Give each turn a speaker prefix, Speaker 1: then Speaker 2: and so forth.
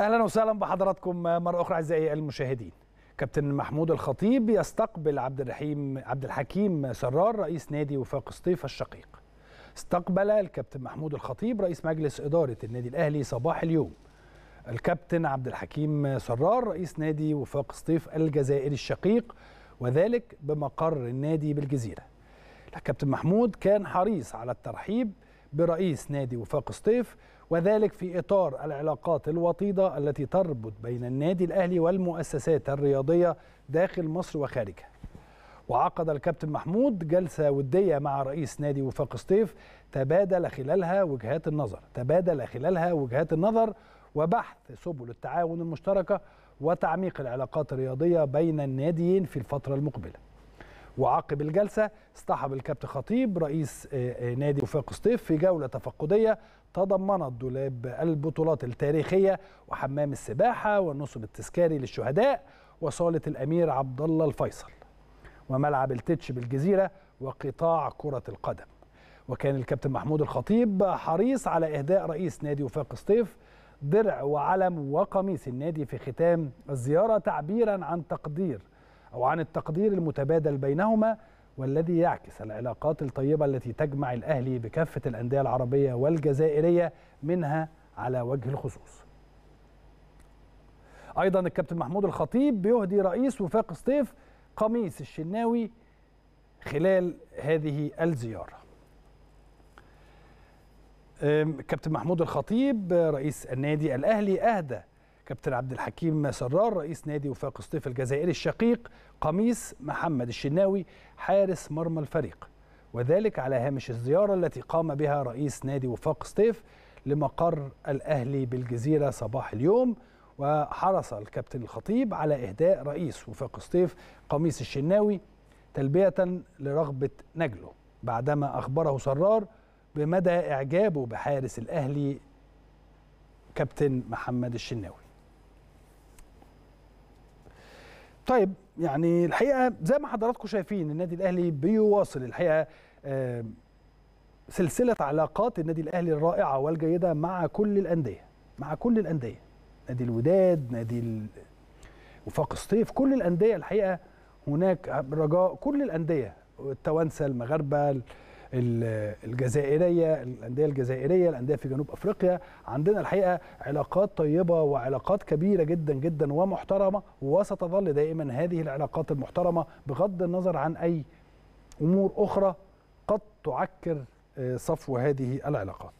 Speaker 1: اهلا وسهلا بحضراتكم مره اخرى اعزائي المشاهدين كابتن محمود الخطيب يستقبل عبد الرحيم عبد الحكيم سرار رئيس نادي وفاق سطيف الشقيق استقبل الكابتن محمود الخطيب رئيس مجلس اداره النادي الاهلي صباح اليوم الكابتن عبد الحكيم سرار رئيس نادي وفاق سطيف الجزائري الشقيق وذلك بمقر النادي بالجزيره الكابتن محمود كان حريص على الترحيب برئيس نادي وفاق سطيف وذلك في إطار العلاقات الوطيدة التي تربط بين النادي الأهلي والمؤسسات الرياضية داخل مصر وخارجها وعقد الكابتن محمود جلسة ودية مع رئيس نادي وفاق سطيف تبادل خلالها وجهات النظر تبادل خلالها وجهات النظر وبحث سبل التعاون المشتركة وتعميق العلاقات الرياضية بين الناديين في الفترة المقبلة وعقب الجلسة اصطحب الكابتن خطيب رئيس آه، آه، نادي وفاق سطيف في جولة تفقدية تضمنت دولاب البطولات التاريخية وحمام السباحة والنصب التذكاري للشهداء وصالة الأمير عبد الله الفيصل وملعب التتش بالجزيرة وقطاع كرة القدم وكان الكابتن محمود الخطيب حريص على إهداء رئيس نادي وفاق سطيف درع وعلم وقميص النادي في ختام الزيارة تعبيرا عن تقدير أو عن التقدير المتبادل بينهما والذي يعكس العلاقات الطيبة التي تجمع الأهلي بكافة الأندية العربية والجزائرية منها على وجه الخصوص أيضا الكابتن محمود الخطيب بيهدي رئيس وفاق سطيف قميص الشناوي خلال هذه الزيارة كابتن محمود الخطيب رئيس النادي الأهلي أهدى كابتن عبد الحكيم سرار رئيس نادي وفاق الصيف الجزائري الشقيق قميص محمد الشناوي حارس مرمى الفريق وذلك على هامش الزيارة التي قام بها رئيس نادي وفاق سطيف لمقر الأهلي بالجزيرة صباح اليوم وحرص الكابتن الخطيب على إهداء رئيس وفاق سطيف قميص الشناوي تلبية لرغبة نجله بعدما أخبره سرار بمدى إعجابه بحارس الأهلي كابتن محمد الشناوي طيب يعني الحقيقه زي ما حضراتكم شايفين النادي الاهلي بيواصل الحقيقه آه، سلسله علاقات النادي الاهلي الرائعه والجيده مع كل الانديه مع كل الانديه نادي الوداد نادي وفاق الصيف كل الانديه الحقيقه هناك رجاء كل الانديه التوانسه المغاربه الجزائريه الانديه الجزائريه الانديه في جنوب افريقيا عندنا الحقيقه علاقات طيبه وعلاقات كبيره جدا جدا ومحترمه وستظل دائما هذه العلاقات المحترمه بغض النظر عن اي امور اخرى قد تعكر آه، صفو هذه العلاقات